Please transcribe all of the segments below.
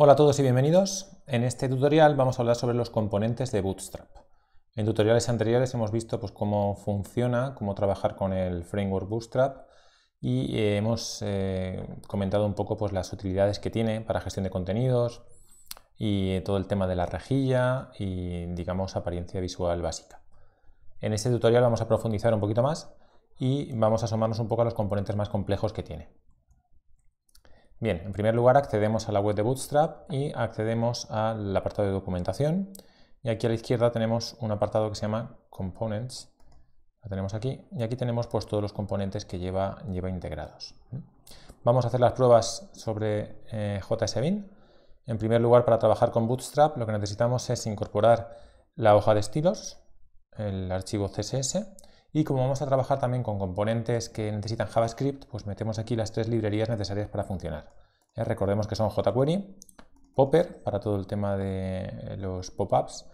Hola a todos y bienvenidos. En este tutorial vamos a hablar sobre los componentes de Bootstrap. En tutoriales anteriores hemos visto pues, cómo funciona, cómo trabajar con el framework Bootstrap y eh, hemos eh, comentado un poco pues, las utilidades que tiene para gestión de contenidos y eh, todo el tema de la rejilla y digamos apariencia visual básica. En este tutorial vamos a profundizar un poquito más y vamos a asomarnos un poco a los componentes más complejos que tiene. Bien, en primer lugar accedemos a la web de Bootstrap y accedemos al apartado de documentación. Y aquí a la izquierda tenemos un apartado que se llama Components. Lo tenemos aquí. Y aquí tenemos pues todos los componentes que lleva, integrados. Vamos a hacer las pruebas sobre eh, JSBin. En primer lugar, para trabajar con Bootstrap, lo que necesitamos es incorporar la hoja de estilos, el archivo CSS, y como vamos a trabajar también con componentes que necesitan JavaScript, pues metemos aquí las tres librerías necesarias para funcionar. Eh, recordemos que son jQuery, Popper para todo el tema de eh, los pop-ups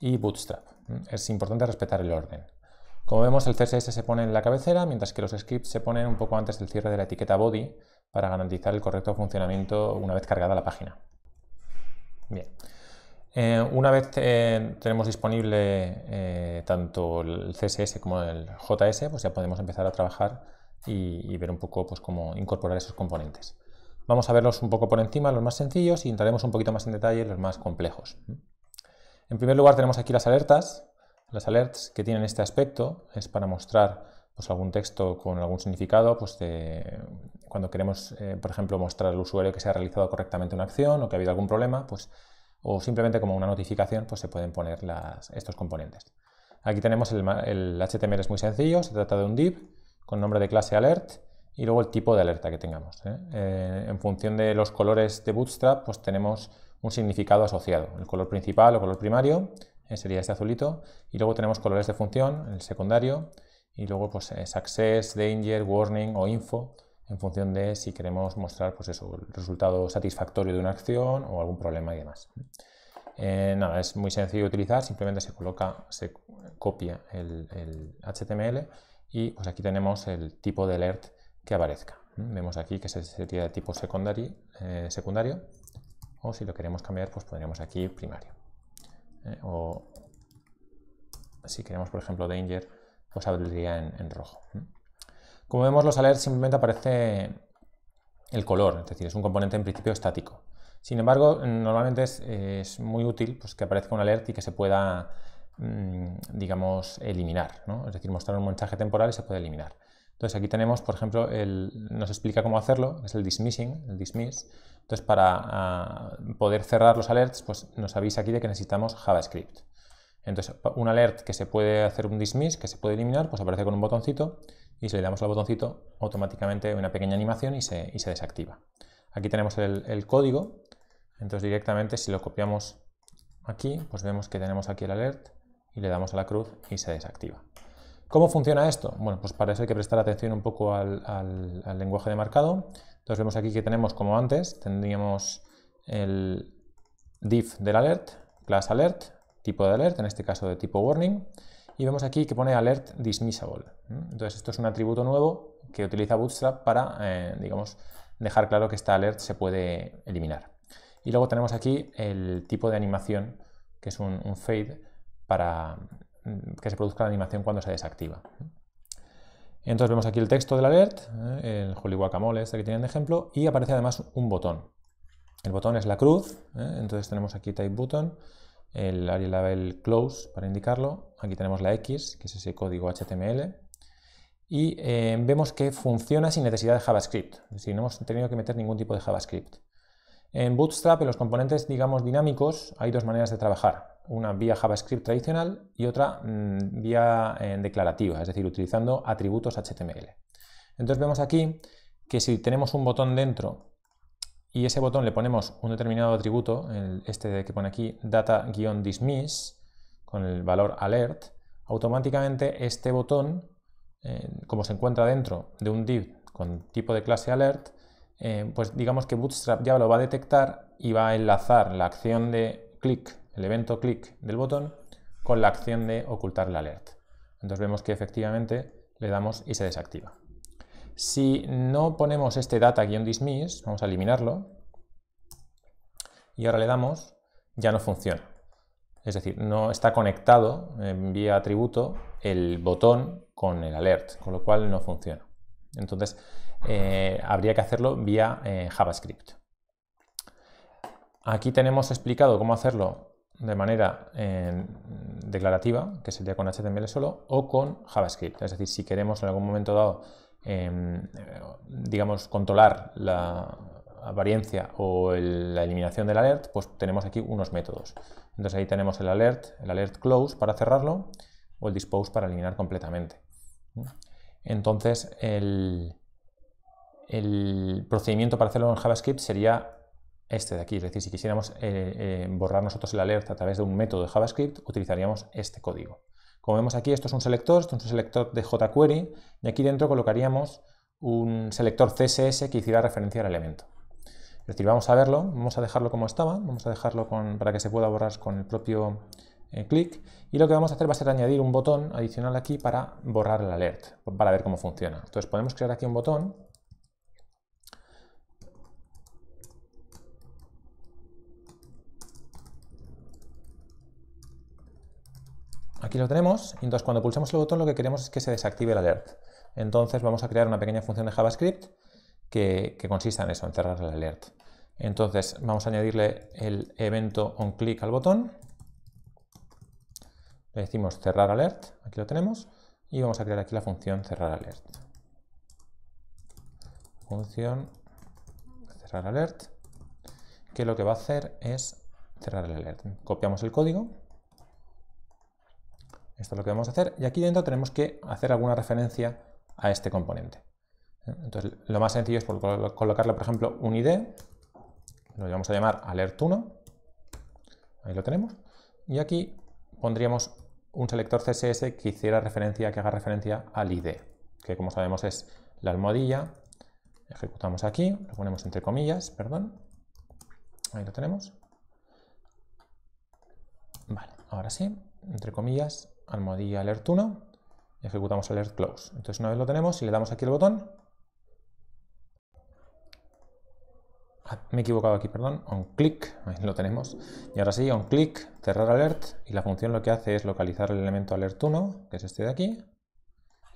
y Bootstrap. Mm, es importante respetar el orden. Como vemos, el CSS se pone en la cabecera, mientras que los scripts se ponen un poco antes del cierre de la etiqueta body para garantizar el correcto funcionamiento una vez cargada la página. Bien. Eh, una vez eh, tenemos disponible eh, tanto el CSS como el JS, pues ya podemos empezar a trabajar y, ver un poco pues, cómo incorporar esos componentes. Vamos a verlos un poco por encima, los más sencillos, y entraremos un poquito más en detalle los más complejos. En primer lugar tenemos aquí las alertas, las alerts que tienen este aspecto, es para mostrar pues, algún texto con algún significado, pues, cuando queremos, por ejemplo, mostrar al usuario que se ha realizado correctamente una acción o que ha habido algún problema, pues o simplemente como una notificación, pues se pueden poner estos componentes. Aquí tenemos el, HTML, es muy sencillo, se trata de un div con nombre de clase alert y luego el tipo de alerta que tengamos. ¿eh? Eh, en función de los colores de Bootstrap, pues tenemos un significado asociado. El color principal o color primario eh, sería este azulito y luego tenemos colores de función, el secundario y luego pues access, danger, warning o info en función de si queremos mostrar pues eso, el resultado satisfactorio de una acción o algún problema y demás. Eh, nada, es muy sencillo de utilizar, simplemente se coloca, se copia el, HTML y pues aquí tenemos el tipo de alert que aparezca. ¿Mm? Vemos aquí que sería de tipo eh, secundario o si lo queremos cambiar pues pondríamos aquí primario. Eh, o si queremos por ejemplo danger pues abriría en rojo. ¿Mm? Como vemos, los alerts simplemente aparece el color, es decir, es un componente en principio estático. Sin embargo, normalmente es, muy útil pues, que aparezca un alert y que se pueda, mm, digamos, eliminar, es decir, mostrar un montaje temporal y se puede eliminar. Entonces aquí tenemos, por ejemplo, nos explica cómo hacerlo, es el dismissing, el dismiss. Entonces para ah, poder cerrar los alerts, pues nos avisa aquí de que necesitamos JavaScript. Entonces, un alert que se puede hacer un dismiss, que se puede eliminar, pues aparece con un botoncito y si le damos al botoncito, automáticamente una pequeña animación y se, desactiva. Aquí tenemos el, código, entonces directamente si lo copiamos aquí, pues vemos que tenemos aquí el alert y le damos a la cruz y se desactiva. ¿Cómo funciona esto? Bueno, pues para eso hay que prestar atención un poco al, lenguaje de marcado. Entonces vemos aquí que tenemos, como antes, tendríamos el div del alert, class alert, tipo de alert, en este caso de tipo warning, y vemos aquí que pone alert dismissable. Entonces esto es un atributo nuevo que utiliza Bootstrap para, eh, digamos, dejar claro que esta alert se puede eliminar. Y luego tenemos aquí el tipo de animación, que es un, fade, para mm, que se produzca la animación cuando se desactiva. Entonces vemos aquí el texto del alert, ¿eh? el holy guacamole este que tienen de ejemplo, y aparece además un botón. El botón es la cruz, ¿eh? entonces tenemos aquí type button, el aria Label Close para indicarlo. Aquí tenemos la X, que es ese código HTML. Y eh, vemos que funciona sin necesidad de JavaScript, es decir, no hemos tenido que meter ningún tipo de JavaScript. En Bootstrap, en los componentes, digamos, dinámicos, hay dos maneras de trabajar. Una vía JavaScript tradicional y otra mm, vía eh, declarativa, es decir, utilizando atributos HTML. Entonces vemos aquí que si tenemos un botón dentro y ese botón le ponemos un determinado atributo, este que pone aquí, data-dismiss, con el valor alert, automáticamente este botón, eh, como se encuentra dentro de un div con tipo de clase alert, eh, pues digamos que Bootstrap ya lo va a detectar y va a enlazar la acción de clic, el evento clic del botón, con la acción de ocultar la alert. Entonces vemos que efectivamente le damos y se desactiva. Si no ponemos este data-dismiss, vamos a eliminarlo, y ahora le damos, ya no funciona. Es decir, no está conectado eh, vía atributo el botón con el alert, con lo cual no funciona. Entonces, eh, habría que hacerlo vía eh, JavaScript. Aquí tenemos explicado cómo hacerlo de manera declarativa, que sería con HTML solo, o con JavaScript. Es decir, si queremos en algún momento dado Em, digamos, controlar la apariencia o la eliminación del alert, pues tenemos aquí unos métodos. Entonces ahí tenemos el alert, el alert close para cerrarlo o el dispose para eliminar completamente. Entonces el, procedimiento para hacerlo en JavaScript sería este de aquí. Es decir, si quisiéramos eh, eh, borrar nosotros el alert a través de un método de JavaScript, utilizaríamos este código. Como vemos aquí, esto es un selector, esto es un selector de jQuery, y aquí dentro colocaríamos un selector CSS que hiciera referencia al elemento. Es decir, vamos a verlo, vamos a dejarlo como estaba, vamos a dejarlo para que se pueda borrar con el propio eh, clic, y lo que vamos a hacer va a ser añadir un botón adicional aquí para borrar el alert, para ver cómo funciona. Entonces podemos crear aquí un botón, aquí lo tenemos, entonces cuando pulsamos el botón lo que queremos es que se desactive el alert. Entonces vamos a crear una pequeña función de JavaScript que, consista en eso, en cerrar el alert. Entonces vamos a añadirle el evento onClick al botón, le decimos cerrar alert, aquí lo tenemos, y vamos a crear aquí la función cerrar alert. Función cerrar alert, que lo que va a hacer es cerrar el alert. Copiamos el código esto es lo que vamos a hacer. Y aquí dentro tenemos que hacer alguna referencia a este componente. Entonces, lo más sencillo es colocarle, por ejemplo, un ID. Lo vamos a llamar alert1. Ahí lo tenemos. Y aquí pondríamos un selector CSS que hiciera referencia, que haga referencia al ID, que como sabemos es la almohadilla. Ejecutamos aquí, lo ponemos entre comillas, perdón. Ahí lo tenemos. Vale, ahora sí, entre comillas, almohadilla alert1 y ejecutamos alert close. Entonces una vez lo tenemos, y le damos aquí el botón, ah, me he equivocado aquí, perdón, on click, ahí lo tenemos, y ahora sí, on click, cerrar alert, y la función lo que hace es localizar el elemento alert1, que es este de aquí,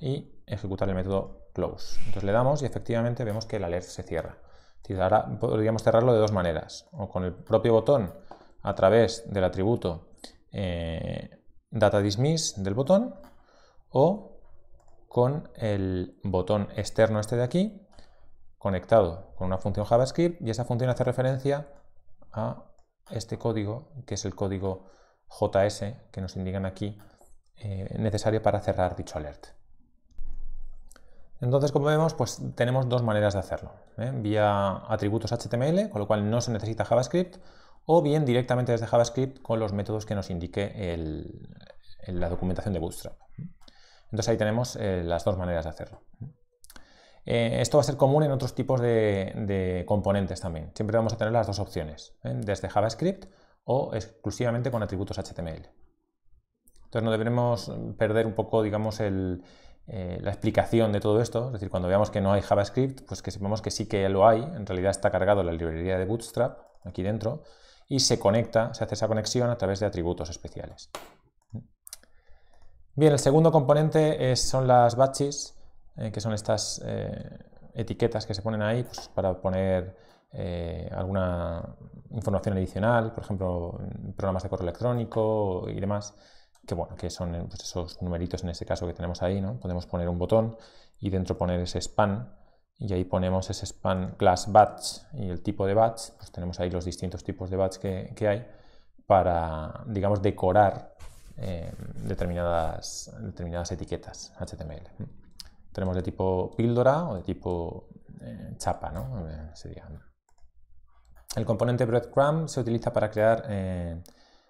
y ejecutar el método close. Entonces le damos y efectivamente vemos que el alert se cierra. Ahora podríamos cerrarlo de dos maneras, o con el propio botón a través del atributo eh, data dismiss del botón o con el botón externo este de aquí conectado con una función JavaScript y esa función hace referencia a este código que es el código JS que nos indican aquí eh, necesario para cerrar dicho alert. Entonces, como vemos, pues tenemos dos maneras de hacerlo. ¿eh? Vía atributos HTML, con lo cual no se necesita JavaScript, o bien directamente desde JavaScript con los métodos que nos indique la documentación de Bootstrap. Entonces ahí tenemos eh, las dos maneras de hacerlo. Eh, esto va a ser común en otros tipos de, componentes también. Siempre vamos a tener las dos opciones, ¿eh? desde JavaScript o exclusivamente con atributos HTML. Entonces no deberemos perder un poco, digamos, la explicación de todo esto. Es decir, cuando veamos que no hay JavaScript, pues que sepamos que sí que lo hay. En realidad está cargado la librería de Bootstrap, aquí dentro, y se conecta, se hace esa conexión a través de atributos especiales. Bien, el segundo componente son las batches, eh, que son estas eh, etiquetas que se ponen ahí pues, para poner eh, alguna información adicional, por ejemplo, programas de correo electrónico y demás, que bueno, que son pues, esos numeritos en este caso que tenemos ahí, ¿no? Podemos poner un botón y dentro poner ese span y ahí ponemos ese span class batch y el tipo de batch, pues tenemos ahí los distintos tipos de batch que, hay para, digamos, decorar eh, determinadas, determinadas etiquetas HTML. Tenemos de tipo píldora o de tipo eh, chapa, ¿no? Eh, el componente breadcrumb se utiliza para crear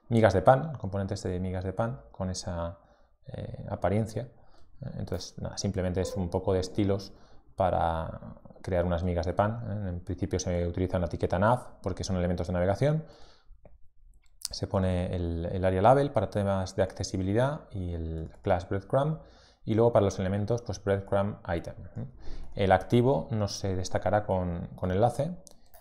migas de pan, componentes este de migas de pan, con esa apariencia. Entonces, nada, simplemente es un poco de estilos para crear unas migas de pan. ¿eh? En principio se utiliza una etiqueta nav porque son elementos de navegación. Se pone el, área label para temas de accesibilidad y el class breadcrumb y luego para los elementos pues breadcrumb item. ¿eh? El activo no se destacará con, enlace,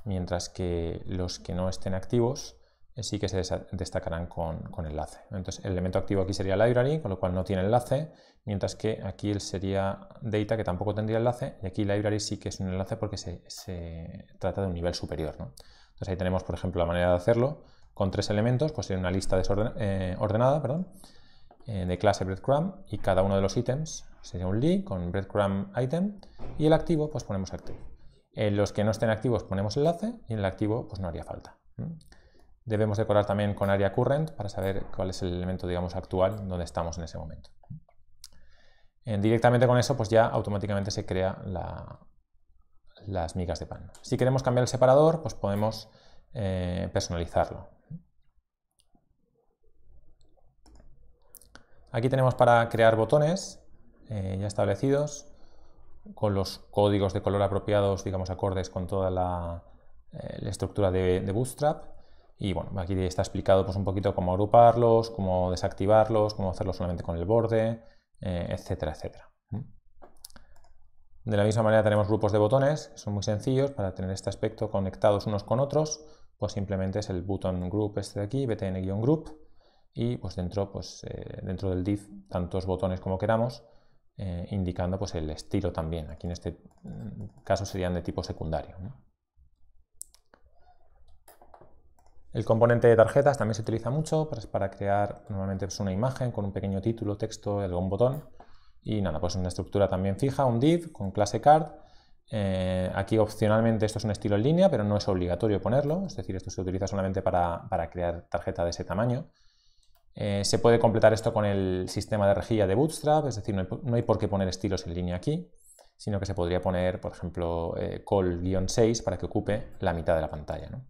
mientras que los que no estén activos eh, sí que se destacarán con, con, enlace. Entonces el elemento activo aquí sería library, con lo cual no tiene enlace mientras que aquí el sería data, que tampoco tendría enlace, y aquí library sí que es un enlace porque se, trata de un nivel superior. Entonces ahí tenemos, por ejemplo, la manera de hacerlo con tres elementos, pues sería una lista eh, ordenada perdón, eh, de clase breadcrumb y cada uno de los ítems sería un lead con breadcrumb item y el activo, pues ponemos active. En los que no estén activos ponemos enlace y en el activo pues no haría falta. Debemos decorar también con área current para saber cuál es el elemento digamos actual donde estamos en ese momento. Eh, directamente con eso pues ya automáticamente se crean las migas de pan. Si queremos cambiar el separador, pues podemos eh, personalizarlo. Aquí tenemos para crear botones eh, ya establecidos con los códigos de color apropiados, digamos, acordes con toda la, estructura de, Bootstrap. Y bueno, aquí está explicado pues, un poquito cómo agruparlos, cómo desactivarlos, cómo hacerlo solamente con el borde, eh, etcétera, etcétera. De la misma manera tenemos grupos de botones, son muy sencillos para tener este aspecto conectados unos con otros, pues simplemente es el button group este de aquí, btn-group, y pues dentro, pues, eh, dentro del div tantos botones como queramos, eh, indicando pues, el estilo también. Aquí en este mm, caso serían de tipo secundario. El componente de tarjetas también se utiliza mucho pues, para crear normalmente pues, una imagen con un pequeño título, texto, algún botón. Y nada, pues una estructura también fija, un div con clase card. Eh, aquí opcionalmente esto es un estilo en línea, pero no es obligatorio ponerlo, es decir, esto se utiliza solamente para, crear tarjeta de ese tamaño. Eh, se puede completar esto con el sistema de rejilla de Bootstrap, es decir, no hay, por qué poner estilos en línea aquí, sino que se podría poner, por ejemplo, eh, col 6 para que ocupe la mitad de la pantalla. ¿no?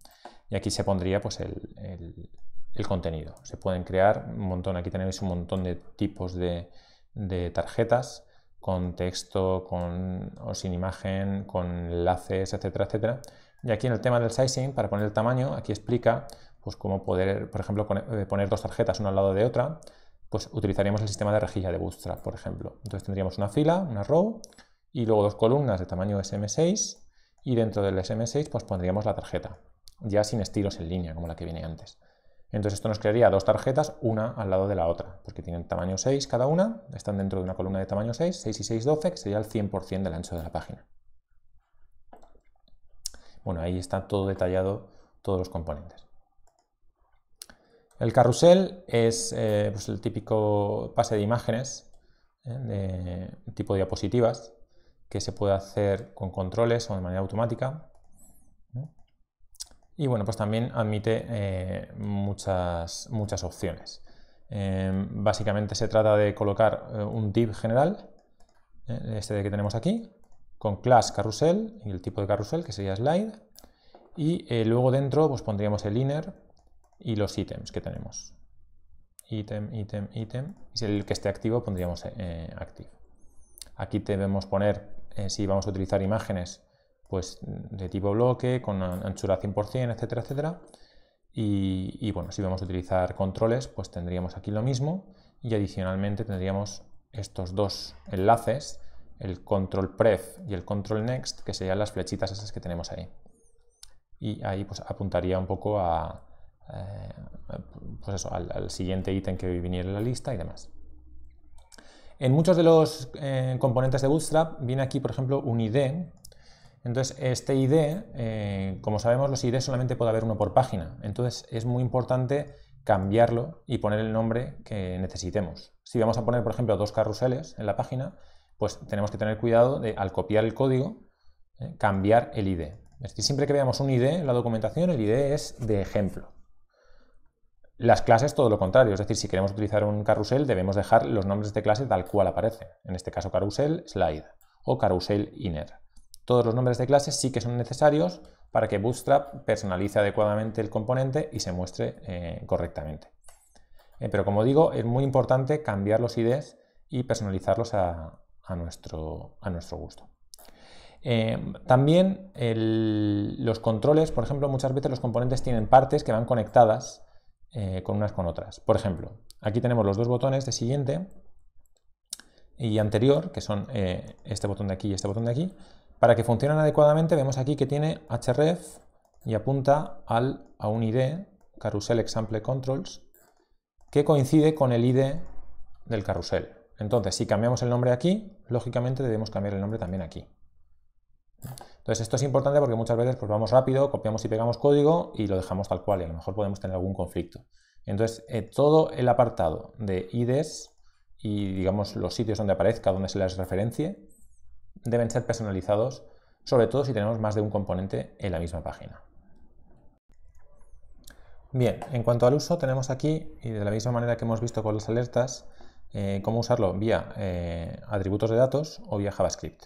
y aquí se pondría pues el, contenido. Se pueden crear un montón, aquí tenéis un montón de tipos de, tarjetas con texto, con o sin imagen, con enlaces, etcétera, etcétera. Y aquí en el tema del sizing, para poner el tamaño, aquí explica pues cómo poder, por ejemplo, eh, poner dos tarjetas una al lado de otra, pues utilizaríamos el sistema de rejilla de Bootstrap, por ejemplo. Entonces tendríamos una fila, una row, y luego dos columnas de tamaño SM6, y dentro del SM6 pues pondríamos la tarjeta ya sin estilos en línea, como la que viene antes. Entonces esto nos crearía dos tarjetas, una al lado de la otra, porque tienen tamaño 6 cada una, están dentro de una columna de tamaño 6, 6 y 6, 12, que sería el 100% del ancho de la página. Bueno, ahí está todo detallado, todos los componentes. El carrusel es eh, pues, el típico pase de imágenes, ¿eh? de tipo diapositivas, que se puede hacer con controles o de manera automática. Y bueno, pues también admite eh, muchas, muchas opciones. Em, básicamente se trata de colocar eh, un div general, eh, este de que tenemos aquí, con class carrusel y el tipo de carrusel que sería slide. Y luego dentro pues, pondríamos el inner y los ítems que tenemos. Ítem, ítem, ítem. Y el que esté activo pondríamos active. Aquí debemos poner si vamos a utilizar imágenes pues de tipo bloque, con anchura 100%, etcétera, etcétera. Y, bueno, si vamos a utilizar controles, pues tendríamos aquí lo mismo y adicionalmente tendríamos estos dos enlaces, el control pref y el control next, que serían las flechitas esas que tenemos ahí. Y ahí pues apuntaría un poco a, eh, pues al, siguiente ítem que viniera en la lista y demás. En muchos de los eh, componentes de Bootstrap viene aquí, por ejemplo, un ID entonces, este ID, eh, como sabemos, los ID solamente puede haber uno por página. Entonces, es muy importante cambiarlo y poner el nombre que necesitemos. Si vamos a poner, por ejemplo, dos carruseles en la página, pues tenemos que tener cuidado de, al copiar el código, eh, cambiar el ID. Es decir, siempre que veamos un ID en la documentación, el ID es de ejemplo. Las clases, todo lo contrario. Es decir, si queremos utilizar un carrusel, debemos dejar los nombres de clase tal cual aparece. En este caso, carrusel slide o carrusel inner. Todos los nombres de clases sí que son necesarios para que Bootstrap personalice adecuadamente el componente y se muestre eh, correctamente. Eh, pero como digo, es muy importante cambiar los IDs y personalizarlos a, nuestro, gusto. Eh, también los controles, por ejemplo, muchas veces los componentes tienen partes que van conectadas con unas con otras. Por ejemplo, aquí tenemos los dos botones de siguiente y anterior, que son este botón de aquí y este botón de aquí, para que funcionen adecuadamente vemos aquí que tiene href y apunta al, a un ID, carrusel example controls, que coincide con el ID del carrusel. Entonces, si cambiamos el nombre aquí, lógicamente debemos cambiar el nombre también aquí. Entonces, esto es importante porque muchas veces pues, vamos rápido, copiamos y pegamos código y lo dejamos tal cual y a lo mejor podemos tener algún conflicto. Entonces, eh, todo el apartado de IDs y, digamos, los sitios donde aparezca, donde se les referencie, deben ser personalizados, sobre todo si tenemos más de un componente en la misma página. Bien, en cuanto al uso, tenemos aquí, y de la misma manera que hemos visto con las alertas, eh, cómo usarlo vía eh, atributos de datos o vía JavaScript.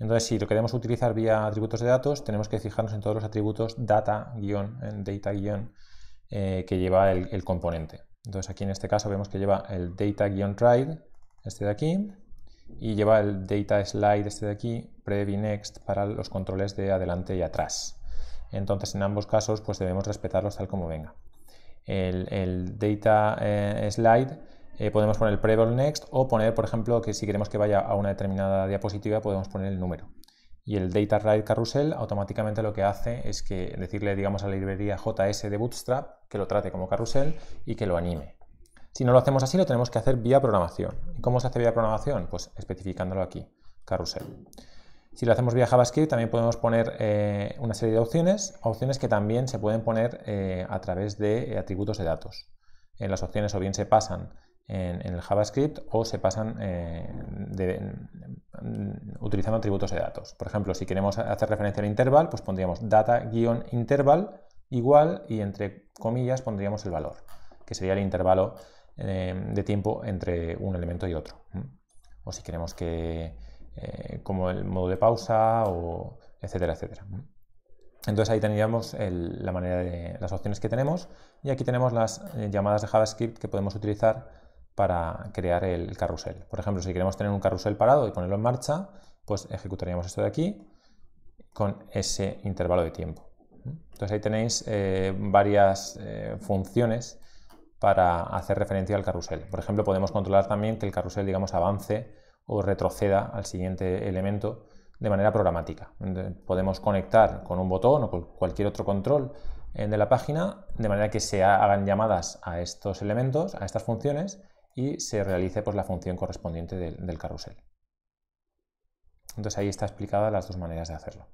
Entonces, si lo queremos utilizar vía atributos de datos, tenemos que fijarnos en todos los atributos data, guión, eh, data, que lleva el, componente. Entonces, aquí en este caso vemos que lleva el data, guión, ride, este de aquí, y lleva el data slide este de aquí, prev y next, para los controles de adelante y atrás. Entonces, en ambos casos, pues debemos respetarlos tal como venga. El, data eh, slide eh, podemos poner prev o next o poner, por ejemplo, que si queremos que vaya a una determinada diapositiva, podemos poner el número. Y el data write carousel automáticamente lo que hace es que decirle, digamos, a la librería JS de Bootstrap que lo trate como carrusel y que lo anime. Si no lo hacemos así, lo tenemos que hacer vía programación. ¿Y cómo se hace vía programación? Pues especificándolo aquí, carrusel. Si lo hacemos vía JavaScript, también podemos poner eh, una serie de opciones, opciones que también se pueden poner eh, a través de eh, atributos de datos. las opciones o bien se pasan en, el JavaScript o se pasan mm, utilizando atributos de datos. Por ejemplo, si queremos hacer referencia al interval, pues pondríamos data-interval igual y entre comillas pondríamos el valor, que sería el intervalo Em, de tiempo entre un elemento y otro. O si queremos que, eh, como el modo de pausa, o etcétera, etcétera. Entonces ahí tendríamos la manera de las opciones que tenemos y aquí tenemos las eh, llamadas de JavaScript que podemos utilizar para crear el carrusel. Por ejemplo, si queremos tener un carrusel parado y ponerlo en marcha, pues ejecutaríamos esto de aquí con ese intervalo de tiempo. Entonces ahí tenéis eh, varias funciones para hacer referencia al carrusel. Por ejemplo, podemos controlar también que el carrusel, digamos, avance o retroceda al siguiente elemento de manera programática. Eh, podemos conectar con un botón o con cualquier otro control eh, de la página de manera que se hagan llamadas a estos elementos, a estas funciones y se realice pues, la función correspondiente del, carrusel. Entonces ahí está explicadas las dos maneras de hacerlo.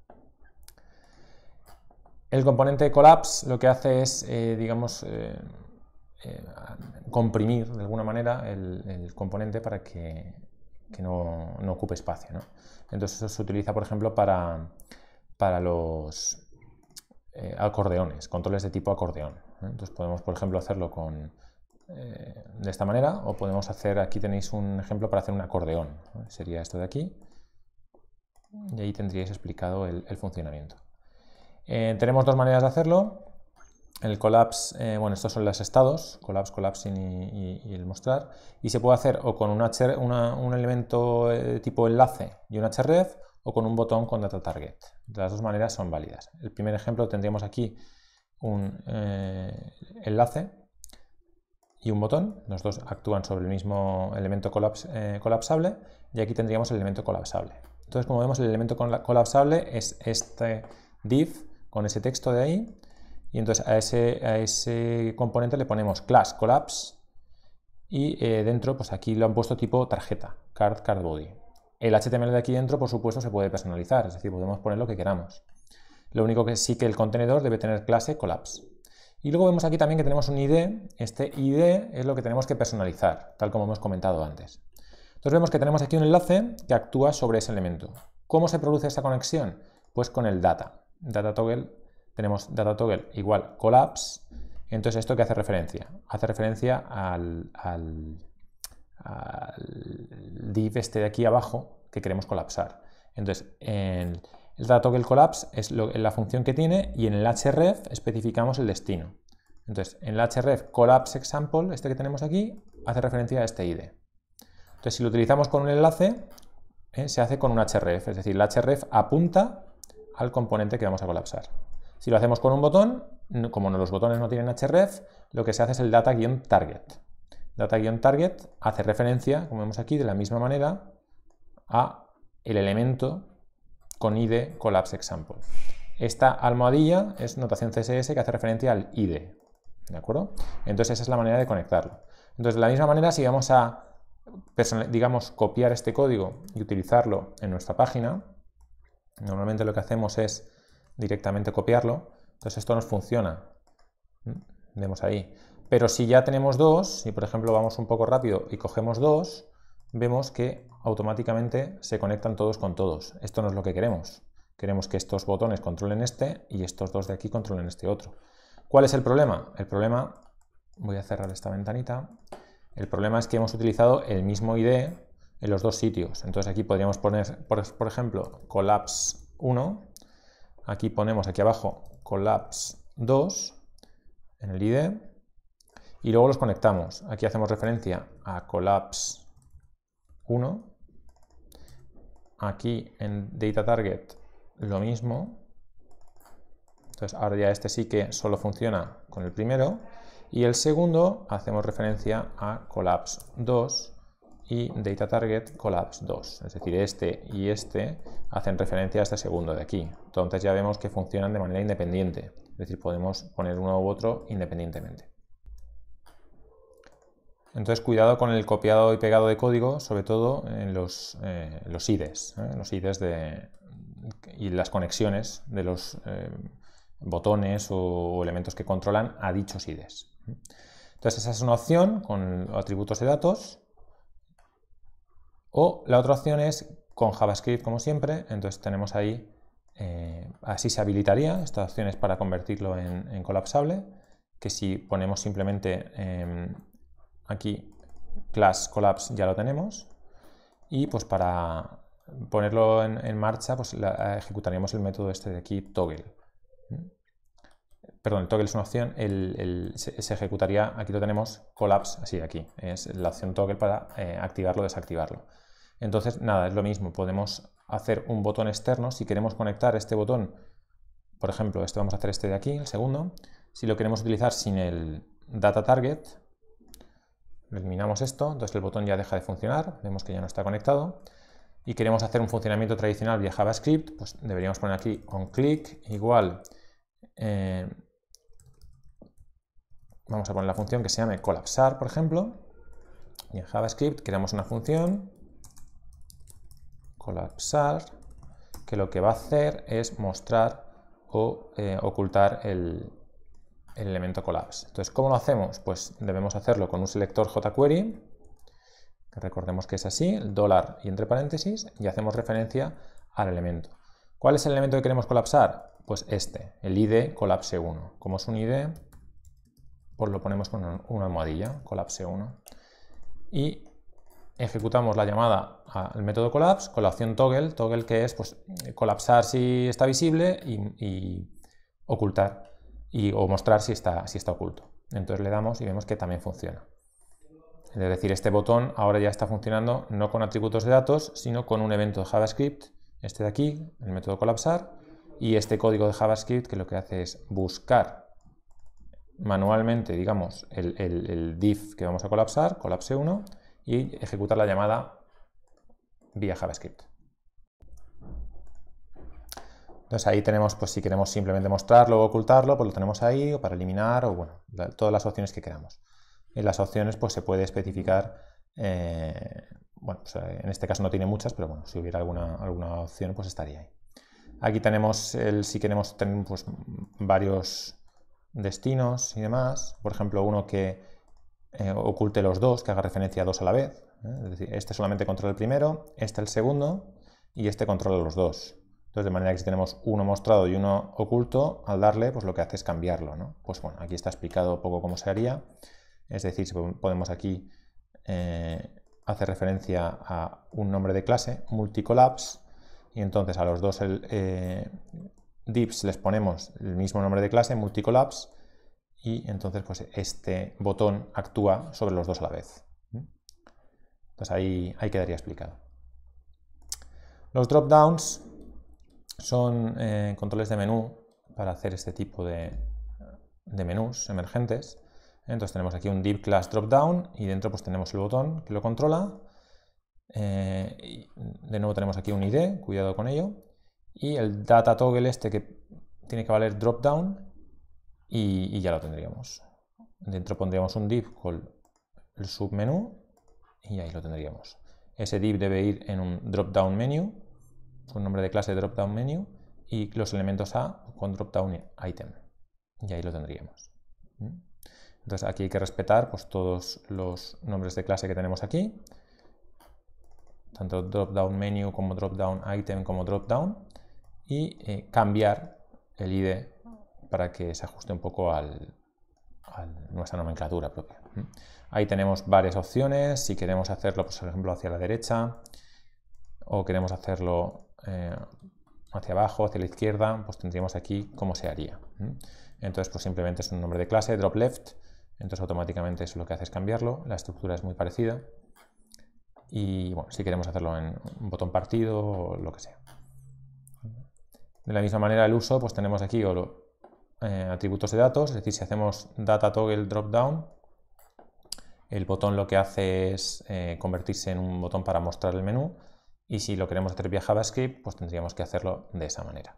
El componente collapse lo que hace es, eh, digamos, eh, comprimir de alguna manera el, componente para que, no, ocupe espacio. Entonces eso se utiliza, por ejemplo, para, para los eh, acordeones, controles de tipo acordeón. Entonces podemos, por ejemplo, hacerlo con, eh, de esta manera o podemos hacer, aquí tenéis un ejemplo para hacer un acordeón. Sería esto de aquí y ahí tendríais explicado el funcionamiento. tenemos dos maneras de hacerlo el collapse, eh, bueno, estos son los estados, collapse, collapsing y, el mostrar, y se puede hacer o con un, un elemento eh, tipo enlace y un href o con un botón con data target. De las dos maneras son válidas. El primer ejemplo tendríamos aquí un eh, enlace y un botón, los dos actúan sobre el mismo elemento colapsable y aquí tendríamos el elemento colapsable. Entonces, como vemos, el elemento colapsable es este div con ese texto de ahí y entonces a ese, ese componente le ponemos class collapse y eh, dentro, pues aquí lo han puesto tipo tarjeta, card, card body. El HTML de aquí dentro, por supuesto, se puede personalizar, es decir, podemos poner lo que queramos. Lo único que sí que el contenedor debe tener clase collapse. Y luego vemos aquí también que tenemos un ID. Este ID es lo que tenemos que personalizar, tal como hemos comentado antes. Entonces vemos que tenemos aquí un enlace que actúa sobre ese elemento. ¿Cómo se produce esa conexión? Pues con el data, data toggle tenemos data toggle igual collapse. Entonces, ¿esto que hace referencia? Hace referencia al, al, div este de aquí abajo que queremos colapsar. Entonces, en el data toggle collapse es la función que tiene y en el href especificamos el destino. Entonces, en el href collapse example, este que tenemos aquí, hace referencia a este id. Entonces, si lo utilizamos con un enlace, eh, se hace con un href, es decir, el href apunta al componente que vamos a colapsar. Si lo hacemos con un botón, como los botones no tienen href, lo que se hace es el data-target. Data-target hace referencia, como vemos aquí, de la misma manera a el elemento con id collapse example. Esta almohadilla es notación CSS que hace referencia al id. ¿De acuerdo? Entonces esa es la manera de conectarlo. Entonces de la misma manera, si vamos a digamos, copiar este código y utilizarlo en nuestra página, normalmente lo que hacemos es directamente copiarlo. Entonces esto nos funciona. ¿Mm? Vemos ahí. Pero si ya tenemos dos, y por ejemplo vamos un poco rápido y cogemos dos, vemos que automáticamente se conectan todos con todos. Esto no es lo que queremos. Queremos que estos botones controlen este y estos dos de aquí controlen este otro. ¿Cuál es el problema? El problema, voy a cerrar esta ventanita, el problema es que hemos utilizado el mismo ID en los dos sitios. Entonces aquí podríamos poner, por, por ejemplo, collapse 1 Aquí ponemos aquí abajo collapse 2 en el ID y luego los conectamos. Aquí hacemos referencia a collapse 1. Aquí en data target lo mismo. Entonces ahora ya este sí que solo funciona con el primero. Y el segundo hacemos referencia a collapse 2 y data target collapse 2. Es decir, este y este hacen referencia a este segundo de aquí. Entonces ya vemos que funcionan de manera independiente. Es decir, podemos poner uno u otro independientemente. Entonces cuidado con el copiado y pegado de código, sobre todo en los, eh, los IDs, ¿eh? los IDs de, y las conexiones de los eh, botones o, elementos que controlan a dichos ides. Entonces esa es una opción con atributos de datos o la otra opción es con JavaScript como siempre, entonces tenemos ahí, eh, así se habilitaría, esta opción es para convertirlo en, colapsable, que si ponemos simplemente em, aquí class collapse ya lo tenemos, y pues para ponerlo en, marcha pues ejecutaríamos el método este de aquí toggle. Perdón, el toggle es una opción, se, ejecutaría, aquí lo tenemos, collapse, así aquí, es la opción toggle para eh, activarlo o desactivarlo. Entonces, nada, es lo mismo, podemos hacer un botón externo, si queremos conectar este botón, por ejemplo, este vamos a hacer este de aquí, el segundo, si lo queremos utilizar sin el data target, eliminamos esto, entonces el botón ya deja de funcionar, vemos que ya no está conectado, y queremos hacer un funcionamiento tradicional vía JavaScript, pues deberíamos poner aquí on click igual, eh, vamos a poner la función que se llame colapsar, por ejemplo, y en JavaScript creamos una función, colapsar, que lo que va a hacer es mostrar o eh, ocultar el, elemento collapse. Entonces, ¿cómo lo hacemos? Pues debemos hacerlo con un selector jQuery, que recordemos que es así, el dólar y entre paréntesis, y hacemos referencia al elemento. ¿Cuál es el elemento que queremos colapsar? Pues este, el id colapse1. Como es un id, pues lo ponemos con una almohadilla, colapse1. Y ejecutamos la llamada al método collapse con la opción toggle, toggle que es pues, colapsar si está visible y, ocultar y, o mostrar si está, si está oculto. Entonces le damos y vemos que también funciona. Es decir, este botón ahora ya está funcionando no con atributos de datos, sino con un evento de JavaScript, este de aquí, el método colapsar, y este código de JavaScript que lo que hace es buscar manualmente, digamos, el, el, el div que vamos a colapsar, colapse 1, y ejecutar la llamada vía JavaScript. Entonces ahí tenemos, pues si queremos simplemente mostrarlo o ocultarlo, pues lo tenemos ahí, o para eliminar, o bueno, todas las opciones que queramos. En las opciones pues se puede especificar, eh, bueno, en este caso no tiene muchas, pero bueno, si hubiera alguna, alguna opción pues estaría ahí. Aquí tenemos el, si queremos tener pues, varios destinos y demás, por ejemplo uno que eh, oculte los dos, que haga referencia a dos a la vez. ¿eh? Es decir, este solamente controla el primero, este el segundo y este controla los dos. Entonces, de manera que si tenemos uno mostrado y uno oculto, al darle, pues lo que hace es cambiarlo. Pues bueno, aquí está explicado un poco cómo se haría. Es decir, si podemos aquí eh, hacer referencia a un nombre de clase, multicollapse, y entonces a los dos el, dips les ponemos el mismo nombre de clase, multicollapse, y entonces pues, este botón actúa sobre los dos a la vez. Entonces ahí, quedaría explicado. Los drop-downs son eh, controles de menú para hacer este tipo de, menús emergentes. Entonces tenemos aquí un div class dropdown y dentro pues tenemos el botón que lo controla. Eh, de nuevo tenemos aquí un ID, cuidado con ello. Y el data toggle este que tiene que valer drop down y, ya lo tendríamos. Dentro pondríamos un div con el submenú y ahí lo tendríamos. Ese div debe ir en un drop-down menu, Con nombre de clase drop-down menu, y los elementos A con drop-down item. Y ahí lo tendríamos. ¿Mm? Entonces aquí hay que respetar pues, todos los nombres de clase que tenemos aquí, tanto drop-down menu como drop-down item como drop-down, y eh, cambiar el ID para que se ajuste un poco a nuestra nomenclatura propia. Ahí tenemos varias opciones, si queremos hacerlo, pues, por ejemplo, hacia la derecha, o queremos hacerlo eh, hacia abajo, hacia la izquierda, pues tendríamos aquí cómo se haría. Entonces, pues simplemente es un nombre de clase, drop left, entonces automáticamente eso lo que hace es cambiarlo, la estructura es muy parecida, y bueno, si queremos hacerlo en un botón partido o lo que sea. De la misma manera el uso, pues tenemos aquí o eh, atributos de datos, es decir, si hacemos data toggle dropdown, el botón lo que hace es eh, convertirse en un botón para mostrar el menú y si lo queremos hacer vía JavaScript, pues tendríamos que hacerlo de esa manera.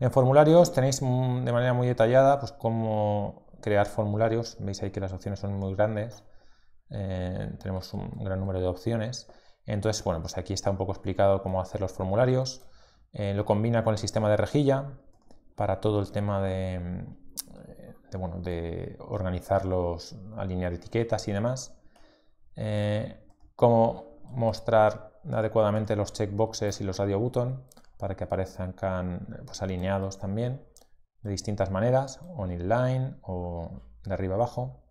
En formularios tenéis mm, de manera muy detallada pues, cómo crear formularios. Veis ahí que las opciones son muy grandes. Eh, tenemos un gran número de opciones. Entonces, bueno, pues aquí está un poco explicado cómo hacer los formularios. Eh, lo combina con el sistema de rejilla para todo el tema de, mm, organizarlos, alinear etiquetas y demás. Eh, cómo mostrar adecuadamente los checkboxes y los radio button para que aparezcan pues, alineados también de distintas maneras, on inline o de arriba abajo.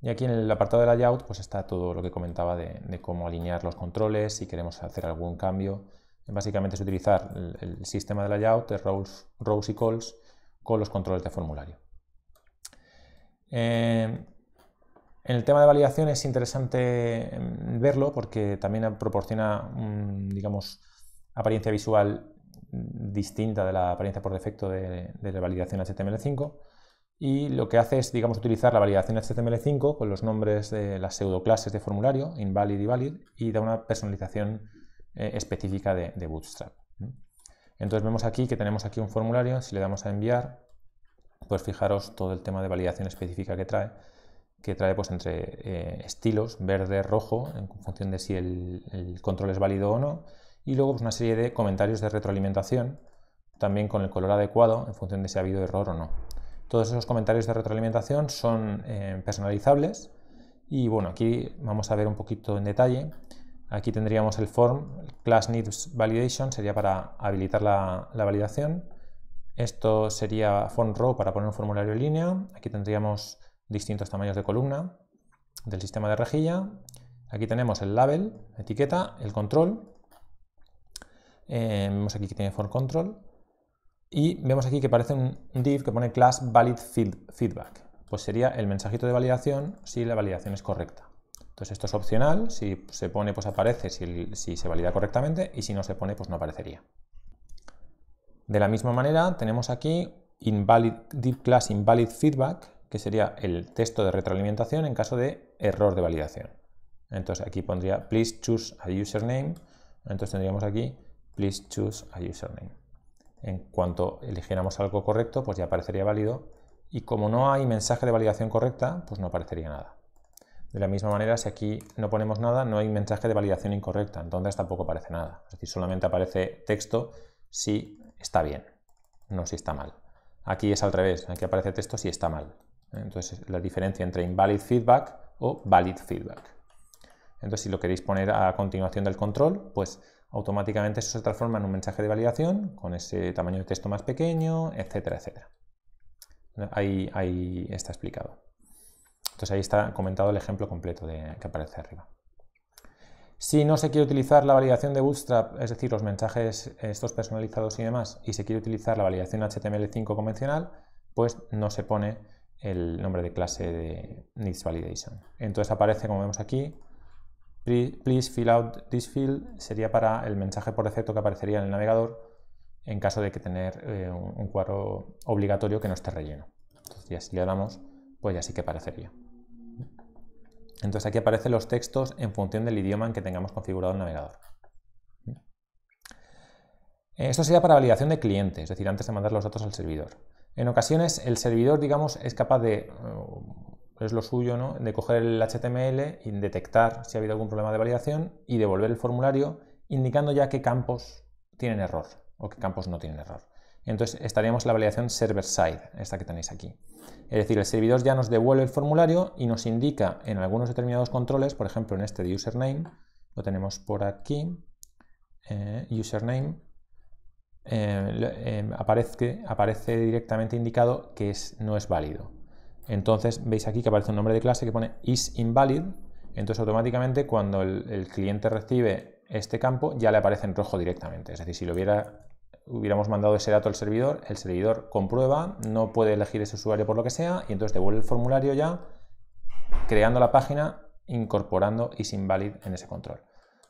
Y aquí en el apartado de layout pues está todo lo que comentaba de cómo alinear los controles, si queremos hacer algún cambio básicamente es utilizar el, sistema de layout de rows, y calls con los controles de formulario. Eh, en el tema de validación es interesante em, verlo porque también proporciona, digamos, apariencia visual distinta de la apariencia por defecto de, la validación HTML5 y lo que hace es, digamos, utilizar la validación HTML5 con los nombres de las clases de formulario, invalid y valid, y da una personalización eh, específica de, Bootstrap. Entonces vemos aquí que tenemos aquí un formulario, si le damos a enviar, pues fijaros todo el tema de validación específica que trae, que trae pues entre eh, estilos, verde, rojo, en función de si el, control es válido o no, y luego pues, una serie de comentarios de retroalimentación, también con el color adecuado, en función de si ha habido error o no. Todos esos comentarios de retroalimentación son eh, personalizables, y bueno, aquí vamos a ver un poquito en detalle Aquí tendríamos el form, class needs validation, sería para habilitar la, validación. Esto sería form row para poner un formulario en línea. Aquí tendríamos distintos tamaños de columna del sistema de rejilla. Aquí tenemos el label, etiqueta, el control. Eh, vemos aquí que tiene form control. Y vemos aquí que parece un div que pone class valid feedback. Pues sería el mensajito de validación si la validación es correcta esto es opcional, si se pone pues aparece, si, se valida correctamente y si no se pone pues no aparecería. De la misma manera tenemos aquí invalid, deep class invalid feedback, que sería el texto de retroalimentación en caso de error de validación. Entonces aquí pondría please choose a username, entonces tendríamos aquí please choose a username. En cuanto eligiéramos algo correcto, pues ya aparecería válido y como no hay mensaje de validación correcta, pues no aparecería nada. De la misma manera, si aquí no ponemos nada, no hay mensaje de validación incorrecta, entonces tampoco aparece nada. Es decir, solamente aparece texto si está bien, no si está mal. Aquí es al revés, aquí aparece texto si está mal. Entonces, la diferencia entre invalid feedback o valid feedback. Entonces, si lo queréis poner a continuación del control, pues automáticamente eso se transforma en un mensaje de validación con ese tamaño de texto más pequeño, etcétera, etcétera. Ahí, ahí está explicado. Entonces ahí está comentado el ejemplo completo que aparece arriba. Si no se quiere utilizar la validación de Bootstrap, es decir, los mensajes estos personalizados y demás, y se quiere utilizar la validación HTML5 convencional, pues no se pone el nombre de clase de needs validation. Entonces aparece, como vemos aquí, please fill out this field, sería para el mensaje por defecto que aparecería en el navegador en caso de que tener eh, un cuadro obligatorio que no esté relleno. Entonces, si le damos, pues ya sí que aparecería. Entonces aquí aparecen los textos en función del idioma en que tengamos configurado el navegador. Esto sería para validación de clientes, es decir, antes de mandar los datos al servidor. En ocasiones el servidor, digamos, es capaz de, eh, es lo suyo, ¿no? de coger el HTML y detectar si ha habido algún problema de validación y devolver el formulario indicando ya qué campos tienen error o qué campos no tienen error. Entonces estaríamos en la validación server-side, esta que tenéis aquí. Es decir, el servidor ya nos devuelve el formulario y nos indica en algunos determinados controles, por ejemplo en este de username, lo tenemos por aquí, eh, username, eh, eh, aparece, directamente indicado que no es válido. Entonces veis aquí que aparece un nombre de clase que pone is invalid, entonces automáticamente cuando el, el cliente recibe este campo ya le aparece en rojo directamente. Es decir, si lo hubiera hubiéramos mandado ese dato al servidor, el servidor comprueba, no puede elegir ese usuario por lo que sea, y entonces devuelve el formulario ya creando la página, incorporando isInvalid en ese control.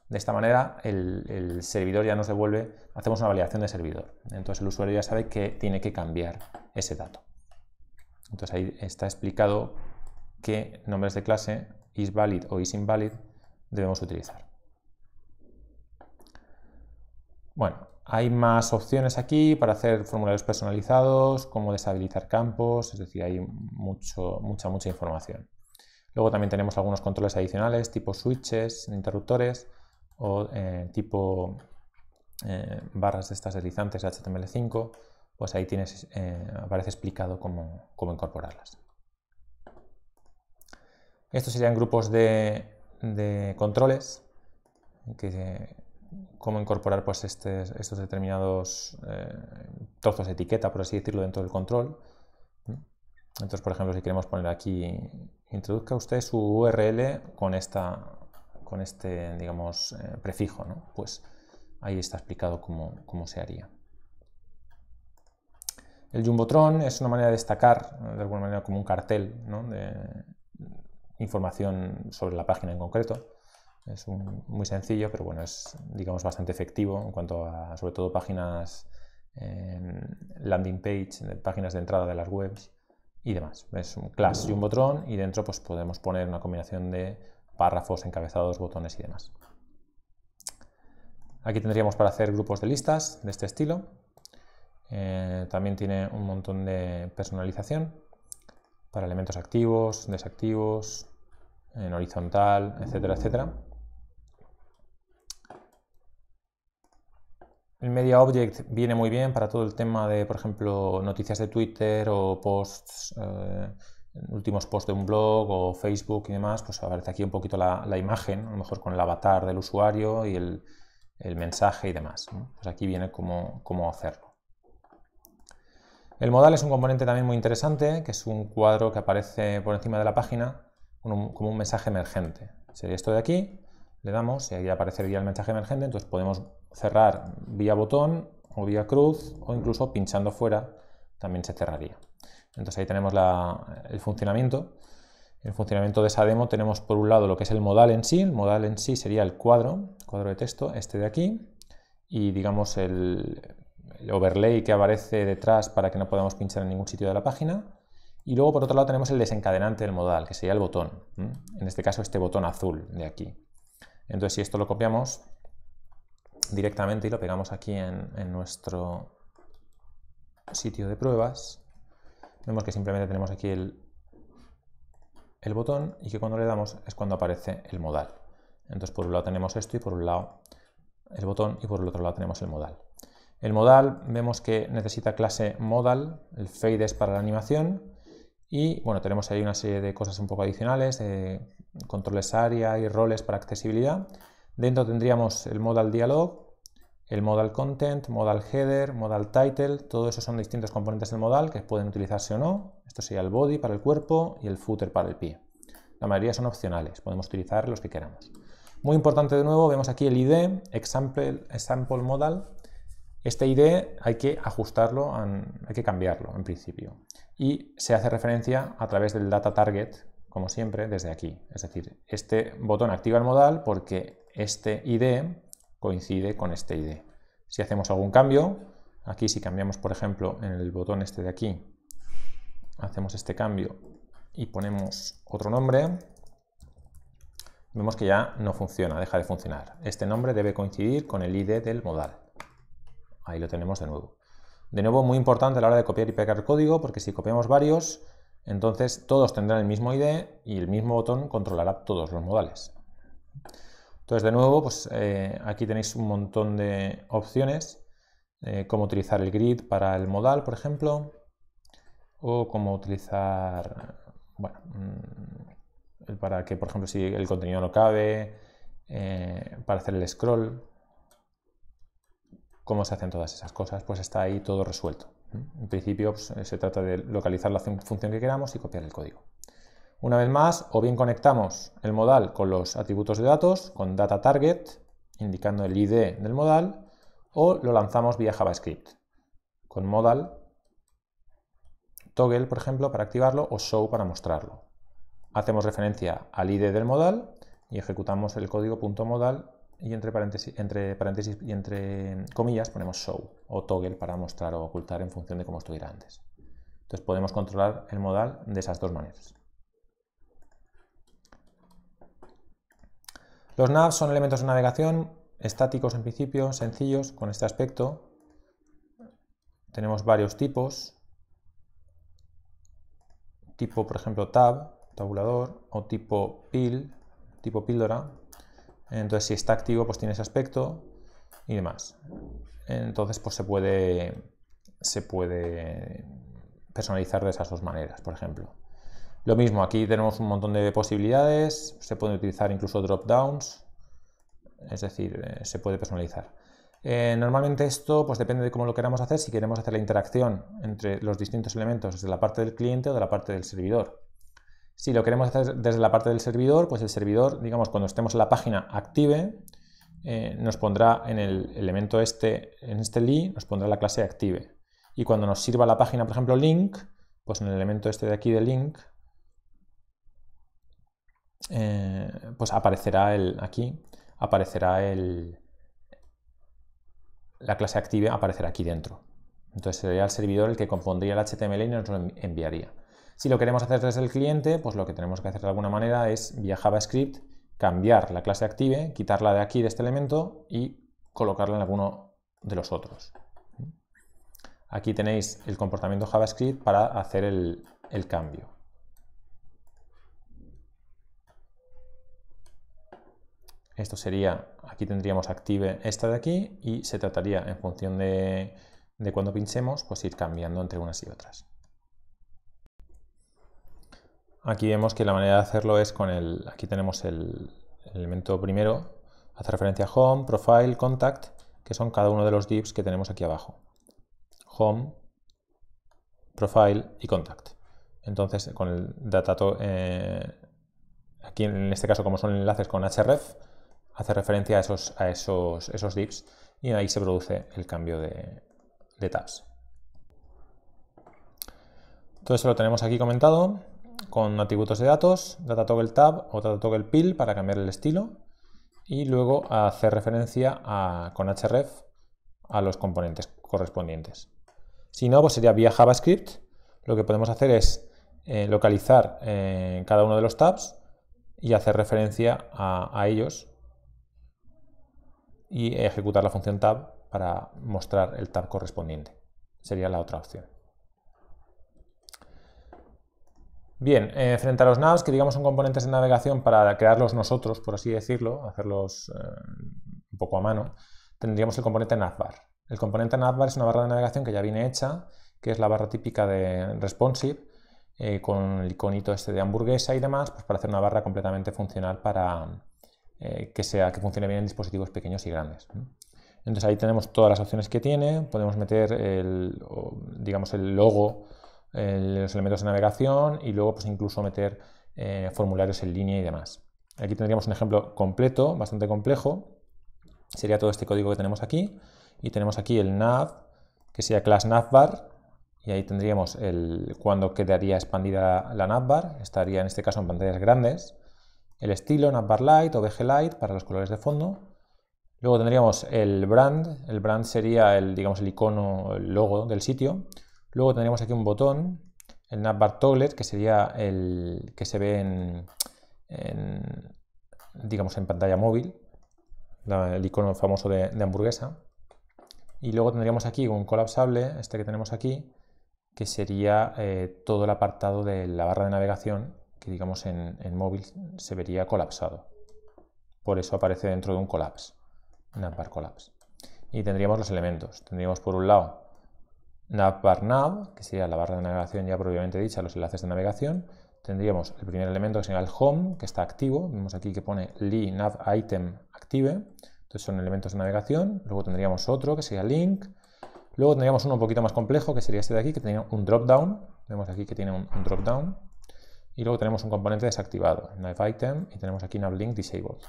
De esta manera el, servidor ya nos devuelve, hacemos una validación de servidor. Entonces el usuario ya sabe que tiene que cambiar ese dato. Entonces ahí está explicado qué nombres de clase isValid o isInvalid debemos utilizar. Bueno, hay más opciones aquí para hacer formularios personalizados, cómo deshabilitar campos, es decir, hay mucha, mucha información. Luego también tenemos algunos controles adicionales, tipo switches, interruptores o eh, tipo eh, barras de estas deslizantes de HTML5, pues ahí tienes, eh, aparece explicado cómo, incorporarlas. Estos serían grupos de, de controles que cómo incorporar pues, estos determinados eh, trozos de etiqueta, por así decirlo, dentro del control. Entonces, por ejemplo, si queremos poner aquí, introduzca usted su URL con, esta, con este, digamos, eh, prefijo, Pues ahí está explicado cómo, cómo se haría. El Jumbotron es una manera de destacar, de alguna manera como un cartel, de información sobre la página en concreto. Es muy sencillo, pero bueno, es digamos bastante efectivo en cuanto a sobre todo páginas em, landing page, páginas de entrada de las webs y demás. Es un class y un botón y dentro pues podemos poner una combinación de párrafos, encabezados, botones y demás. Aquí tendríamos para hacer grupos de listas de este estilo. Eh, también tiene un montón de personalización para elementos activos, desactivos, en horizontal, etcétera, etcétera. El Media Object viene muy bien para todo el tema de, por ejemplo, noticias de Twitter o posts, eh, últimos posts de un blog o Facebook y demás. Pues aparece aquí un poquito la, imagen, a lo mejor con el avatar del usuario y el, mensaje y demás. Pues aquí viene cómo, cómo hacerlo. El modal es un componente también muy interesante, que es un cuadro que aparece por encima de la página como un mensaje emergente. Sería esto de aquí, le damos y ahí aparecería el mensaje emergente, entonces podemos cerrar vía botón o vía cruz o incluso pinchando fuera también se cerraría. Entonces ahí tenemos el funcionamiento. El funcionamiento de esa demo tenemos por un lado lo que es el modal en sí. El modal en sí sería el cuadro, cuadro de texto, este de aquí. Y digamos el, el overlay que aparece detrás para que no podamos pinchar en ningún sitio de la página. Y luego por otro lado tenemos el desencadenante del modal, que sería el botón. En este caso este botón azul de aquí. Entonces si esto lo copiamos, directamente y lo pegamos aquí en, nuestro sitio de pruebas. Vemos que simplemente tenemos aquí el, el botón y que cuando le damos es cuando aparece el modal. Entonces por un lado tenemos esto y por un lado el botón y por el otro lado tenemos el modal. El modal vemos que necesita clase modal, el fade es para la animación y bueno, tenemos ahí una serie de cosas un poco adicionales, controles área y roles para accesibilidad. Dentro tendríamos el modal dialog, el modal content, modal header, modal title, todo eso son distintos componentes del modal que pueden utilizarse o no. Esto sería el body para el cuerpo y el footer para el pie. La mayoría son opcionales, podemos utilizar los que queramos. Muy importante de nuevo, vemos aquí el ID, example, example modal. Este ID hay que ajustarlo, hay que cambiarlo en principio. Y se hace referencia a través del data target, como siempre, desde aquí. Es decir, este botón activa el modal porque este ID coincide con este ID. Si hacemos algún cambio, aquí si cambiamos por ejemplo en el botón este de aquí, hacemos este cambio y ponemos otro nombre, vemos que ya no funciona, deja de funcionar. Este nombre debe coincidir con el ID del modal. Ahí lo tenemos de nuevo. De nuevo, muy importante a la hora de copiar y pegar código, porque si copiamos varios, entonces todos tendrán el mismo ID y el mismo botón controlará todos los modales. Entonces, de nuevo, pues eh, aquí tenéis un montón de opciones, eh, cómo utilizar el grid para el modal, por ejemplo, o cómo utilizar, bueno, mm, para que, por ejemplo, si el contenido no cabe, eh, para hacer el scroll, cómo se hacen todas esas cosas, pues está ahí todo resuelto. En principio pues, se trata de localizar la función que queramos y copiar el código. Una vez más, o bien conectamos el modal con los atributos de datos, con data target, indicando el ID del modal, o lo lanzamos vía JavaScript, con modal toggle, por ejemplo, para activarlo, o show para mostrarlo. Hacemos referencia al ID del modal y ejecutamos el código .modal y entre paréntesis, entre paréntesis y entre comillas ponemos show o toggle para mostrar o ocultar en función de cómo estuviera antes. Entonces podemos controlar el modal de esas dos maneras. Los navs son elementos de navegación estáticos en principio, sencillos con este aspecto. Tenemos varios tipos. Tipo, por ejemplo, tab, tabulador, o tipo pill, tipo píldora. Entonces, si está activo, pues tiene ese aspecto y demás. Entonces, pues se puede, se puede personalizar de esas dos maneras, por ejemplo. Lo mismo, aquí tenemos un montón de posibilidades, se puede utilizar incluso drop-downs, es decir, eh, se puede personalizar. Eh, normalmente esto pues depende de cómo lo queramos hacer, si queremos hacer la interacción entre los distintos elementos desde la parte del cliente o de la parte del servidor. Si lo queremos hacer desde la parte del servidor, pues el servidor, digamos, cuando estemos en la página active, eh, nos pondrá en el elemento este, en este li, nos pondrá la clase active. Y cuando nos sirva la página, por ejemplo, link, pues en el elemento este de aquí de link, eh, pues aparecerá el, aquí, aparecerá el, la clase active aparecerá aquí dentro. Entonces sería el servidor el que compondría el HTML y nos lo enviaría. Si lo queremos hacer desde el cliente, pues lo que tenemos que hacer de alguna manera es, vía JavaScript, cambiar la clase active, quitarla de aquí, de este elemento, y colocarla en alguno de los otros. Aquí tenéis el comportamiento JavaScript para hacer el cambio. Esto sería, aquí tendríamos active esta de aquí y se trataría en función de, cuando pinchemos, pues ir cambiando entre unas y otras. Aquí vemos que la manera de hacerlo es con el, aquí tenemos el, elemento primero, hace referencia a home, profile, contact, que son cada uno de los divs que tenemos aquí abajo. Home, profile y contact. Entonces, con el datato, eh, aquí en este caso como son enlaces con href, hace referencia a esos, a esos, esos divs y ahí se produce el cambio de, tabs. Todo lo tenemos aquí comentado con atributos de datos, data toggle tab o data toggle pill para cambiar el estilo y luego hacer referencia con href a los componentes correspondientes. Si no, pues sería vía JavaScript. Lo que podemos hacer es eh, localizar eh, cada uno de los tabs y hacer referencia a ellos y ejecutar la función tab para mostrar el tab correspondiente. Sería la otra opción. Bien, eh, frente a los navs, que digamos son componentes de navegación para crearlos nosotros, por así decirlo, hacerlos eh, un poco a mano, tendríamos el componente navbar. El componente navbar es una barra de navegación que ya viene hecha, que es la barra típica de responsive, eh, con el iconito este de hamburguesa y demás, pues para hacer una barra completamente funcional para, eh, que, sea, que funcione bien en dispositivos pequeños y grandes. Entonces ahí tenemos todas las opciones que tiene, podemos meter el, digamos, el logo, los elementos de navegación y luego pues, incluso meter eh, formularios en línea y demás. Aquí tendríamos un ejemplo completo, bastante complejo, sería todo este código que tenemos aquí y tenemos aquí el nav, que sería class navbar, y ahí tendríamos el cuando quedaría expandida la navbar, estaría en este caso en pantallas grandes, el estilo navbar Light o VG Light para los colores de fondo. Luego tendríamos el brand, el brand sería el, digamos, el icono, el logo del sitio. Luego tendríamos aquí un botón, el navbar Toglet, que sería el que se ve en, digamos, en pantalla móvil, el icono famoso de, hamburguesa. Y luego tendríamos aquí un colapsable, este que tenemos aquí, que sería eh, todo el apartado de la barra de navegación que digamos en, móvil se vería colapsado. Por eso aparece dentro de un collapse, navbar collapse. Y tendríamos los elementos. Tendríamos por un lado navbar nav, que sería la barra de navegación ya propiamente dicha, los enlaces de navegación. Tendríamos el primer elemento que sería el home, que está activo. Vemos aquí que pone li nav item active. Entonces son elementos de navegación. Luego tendríamos otro que sería link. Luego tendríamos uno un poquito más complejo, que sería este de aquí, que tenía un drop down. Vemos aquí que tiene un, un drop down y luego tenemos un componente desactivado, nav item, y tenemos aquí link disabled.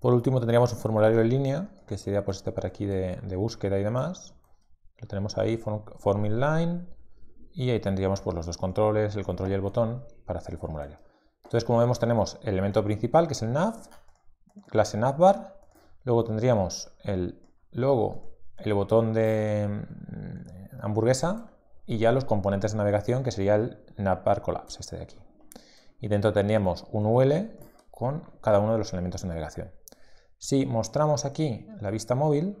Por último tendríamos un formulario en línea, que sería pues, este para aquí de, búsqueda y demás. Lo tenemos ahí, form, y ahí tendríamos pues, los dos controles, el control y el botón para hacer el formulario. Entonces, como vemos, tenemos el elemento principal, que es el nav, clase navbar, luego tendríamos el logo, el botón de mm, hamburguesa, y ya los componentes de navegación, que sería el navbar collapse, este de aquí. Y dentro teníamos un UL con cada uno de los elementos de navegación. Si mostramos aquí la vista móvil,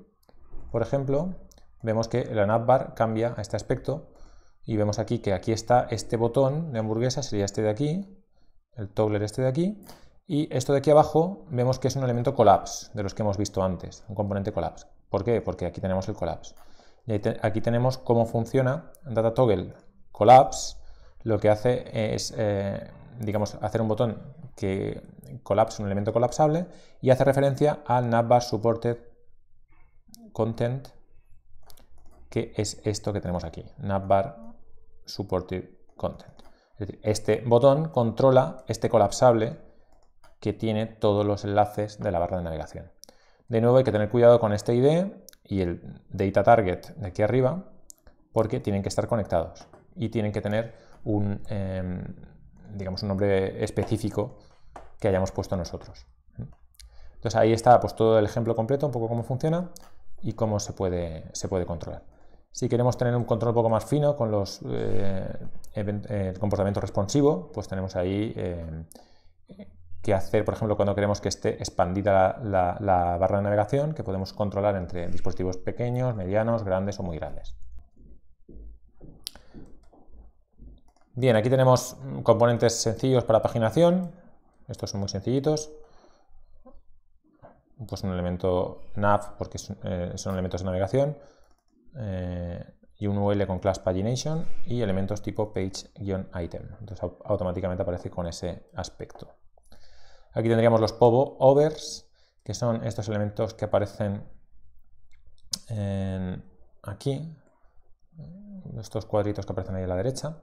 por ejemplo, vemos que la navbar cambia a este aspecto y vemos aquí que aquí está este botón de hamburguesa, sería este de aquí, el toggler este de aquí, y esto de aquí abajo vemos que es un elemento collapse, de los que hemos visto antes, un componente collapse. ¿Por qué? Porque aquí tenemos el collapse aquí tenemos cómo funciona data-toggle Collapse. Lo que hace es, eh, digamos, hacer un botón que colapse, un elemento colapsable, y hace referencia al navbar supported content, que es esto que tenemos aquí, navbar supported content. este botón controla este colapsable que tiene todos los enlaces de la barra de navegación. De nuevo hay que tener cuidado con este ID y el data target de aquí arriba porque tienen que estar conectados y tienen que tener un, em, digamos, un nombre específico que hayamos puesto nosotros. ¿eh? Entonces ahí está pues, todo el ejemplo completo, un poco cómo funciona y cómo se puede, se puede controlar. Si queremos tener un control un poco más fino con los eh, eh, el comportamiento responsivo, pues tenemos ahí em, hacer, por ejemplo, cuando queremos que esté expandida la, barra de navegación, que podemos controlar entre dispositivos pequeños, medianos, grandes o muy grandes. Bien, aquí tenemos componentes sencillos para paginación. Estos son muy sencillitos. Pues un elemento nav, porque eh, son, elementos de navegación. Eh, y un UL con class pagination y elementos tipo page-item. Entonces automáticamente aparece con ese aspecto. Aquí tendríamos los povo overs, que son estos elementos que aparecen aquí, estos cuadritos que aparecen ahí a la derecha.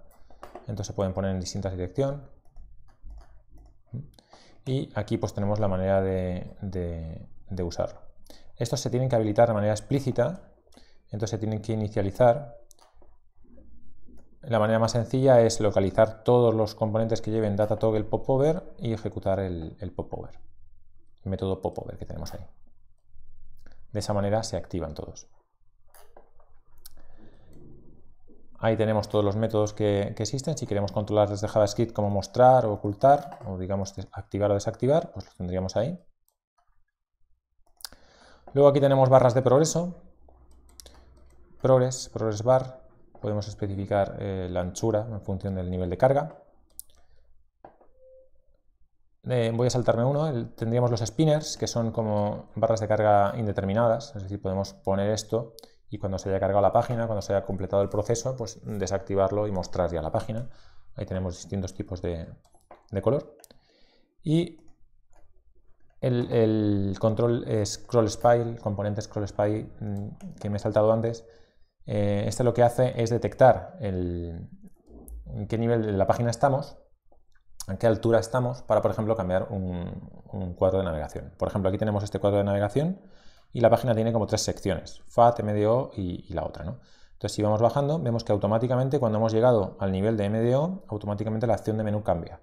Entonces se pueden poner en distintas direcciones. Y aquí pues tenemos la manera de, de usarlo. Estos se tienen que habilitar de manera explícita, entonces se tienen que inicializar la manera más sencilla es localizar todos los componentes que lleven data-toggle popover y ejecutar el, popover, el método popover que tenemos ahí. De esa manera se activan todos. Ahí tenemos todos los métodos que, existen. Si queremos controlar desde JavaScript como mostrar o ocultar, o digamos activar o desactivar, pues los tendríamos ahí. Luego aquí tenemos barras de progreso. Progress, progress bar, podemos especificar eh, la anchura en función del nivel de carga. Eh, voy a saltarme uno, tendríamos los spinners, que son como barras de carga indeterminadas, es decir, podemos poner esto y cuando se haya cargado la página, cuando se haya completado el proceso, pues desactivarlo y mostrar ya la página. Ahí tenemos distintos tipos de, color. Y el, control scroll spy, el componente scroll spy mm, que me he saltado antes, eh, este lo que hace es detectar en qué nivel de la página estamos, a qué altura estamos, para, por ejemplo, cambiar un, cuadro de navegación. Por ejemplo, aquí tenemos este cuadro de navegación y la página tiene como tres secciones, FAT, MDO y, la otra. Entonces, si vamos bajando, vemos que automáticamente cuando hemos llegado al nivel de MDO, automáticamente la acción de menú cambia.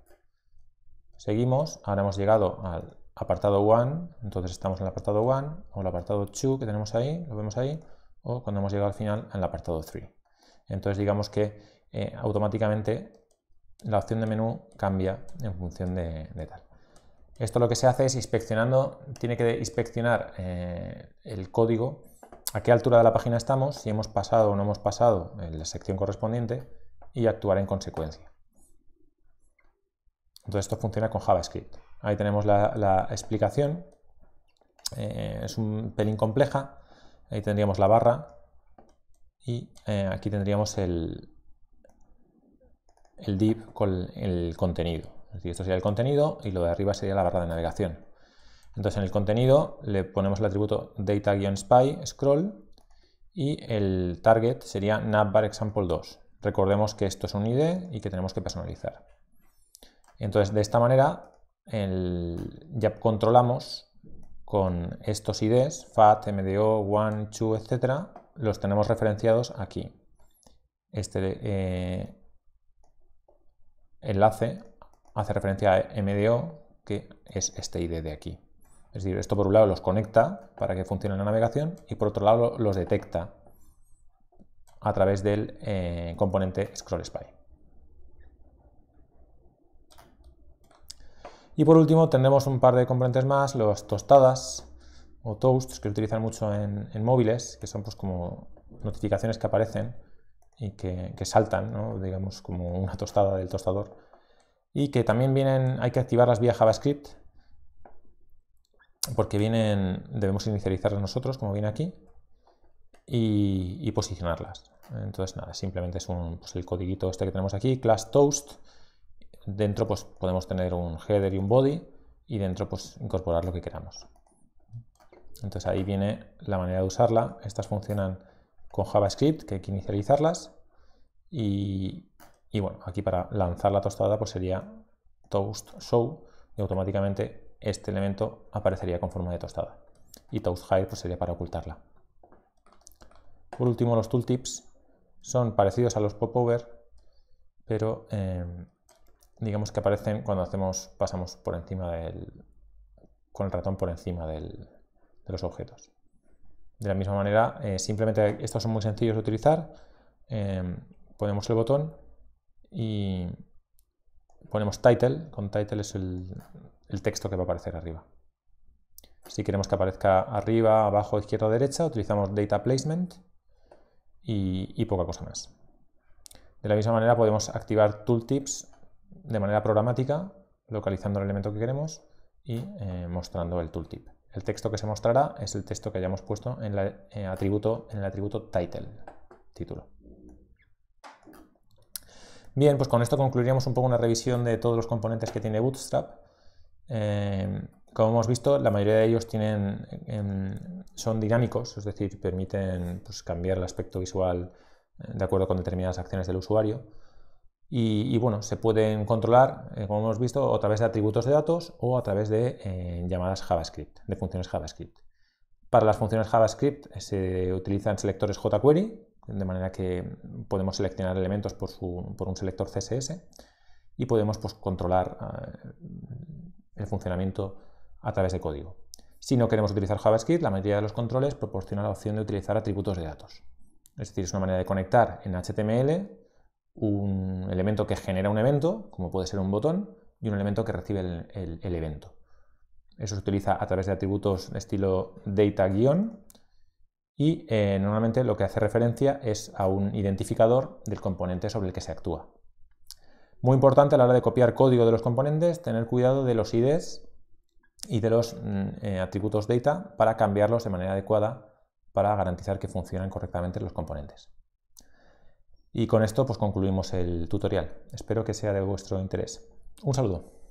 Seguimos, ahora hemos llegado al apartado 1, entonces estamos en el apartado 1 o el apartado 2 que tenemos ahí, lo vemos ahí, o cuando hemos llegado al final en el apartado 3. Entonces digamos que eh, automáticamente la opción de menú cambia en función de, tal. Esto lo que se hace es inspeccionando, tiene que inspeccionar eh, el código a qué altura de la página estamos, si hemos pasado o no hemos pasado en la sección correspondiente y actuar en consecuencia. Entonces esto funciona con JavaScript. Ahí tenemos la, explicación, eh, es un pelín compleja, Ahí tendríamos la barra y eh, aquí tendríamos el, el div con el contenido. esto sería el contenido y lo de arriba sería la barra de navegación. Entonces en el contenido le ponemos el atributo data-spy scroll y el target sería navbar example 2. Recordemos que esto es un ID y que tenemos que personalizar. Entonces de esta manera el, ya controlamos con estos IDs, FAT, MDO, one, 2, etc., los tenemos referenciados aquí. Este eh, enlace hace referencia a MDO, que es este ID de aquí. Es decir, esto por un lado los conecta para que funcione la navegación y por otro lado los detecta a través del eh, componente ScrollSpy. Y por último tendremos un par de componentes más, los tostadas o toasts que utilizan mucho en, móviles, que son pues como notificaciones que aparecen y que, saltan, digamos como una tostada del tostador. Y que también vienen, hay que activarlas vía JavaScript, porque vienen, debemos inicializarlas nosotros, como viene aquí, y, posicionarlas. Entonces nada, simplemente es un, pues, el codiguito este que tenemos aquí, class toast, dentro pues, podemos tener un header y un body y dentro pues, incorporar lo que queramos. Entonces ahí viene la manera de usarla. Estas funcionan con JavaScript, que hay que inicializarlas. Y, bueno, aquí para lanzar la tostada pues sería toast show y automáticamente este elemento aparecería con forma de tostada. Y toast hide pues sería para ocultarla. Por último, los tooltips son parecidos a los popover, pero eh, digamos que aparecen cuando hacemos, pasamos por encima del, con el ratón por encima de los objetos. De la misma manera, eh, simplemente estos son muy sencillos de utilizar. Em, ponemos el botón y ponemos title. Con title es el, texto que va a aparecer arriba. Si queremos que aparezca arriba, abajo, izquierda o derecha, utilizamos data placement y poca cosa más. De la misma manera podemos activar tooltips de manera programática, localizando el elemento que queremos y eh, mostrando el tooltip. El texto que se mostrará es el texto que hayamos puesto en, eh, atributo, en el atributo title, título. Bien, pues con esto concluiríamos un poco una revisión de todos los componentes que tiene Bootstrap. Eh, como hemos visto, la mayoría de ellos tienen, em, son dinámicos, es decir, permiten pues, cambiar el aspecto visual de acuerdo con determinadas acciones del usuario. Y, bueno, se pueden controlar, eh, como hemos visto, a través de atributos de datos o a través de eh, llamadas JavaScript, de funciones JavaScript. Para las funciones JavaScript eh, se utilizan selectores jQuery, de manera que podemos seleccionar elementos por, un selector CSS y podemos pues, controlar ah, el funcionamiento a través de código. Si no queremos utilizar JavaScript, la mayoría de los controles proporciona la opción de utilizar atributos de datos. Es decir, es una manera de conectar en HTML un elemento que genera un evento, como puede ser un botón, y un elemento que recibe el, evento. Eso se utiliza a través de atributos de estilo data y eh, normalmente lo que hace referencia es a un identificador del componente sobre el que se actúa. Muy importante a la hora de copiar código de los componentes, tener cuidado de los IDs y de los mm, eh, atributos data para cambiarlos de manera adecuada para garantizar que funcionan correctamente los componentes. Y con esto pues concluimos el tutorial. Espero que sea de vuestro interés. Un saludo.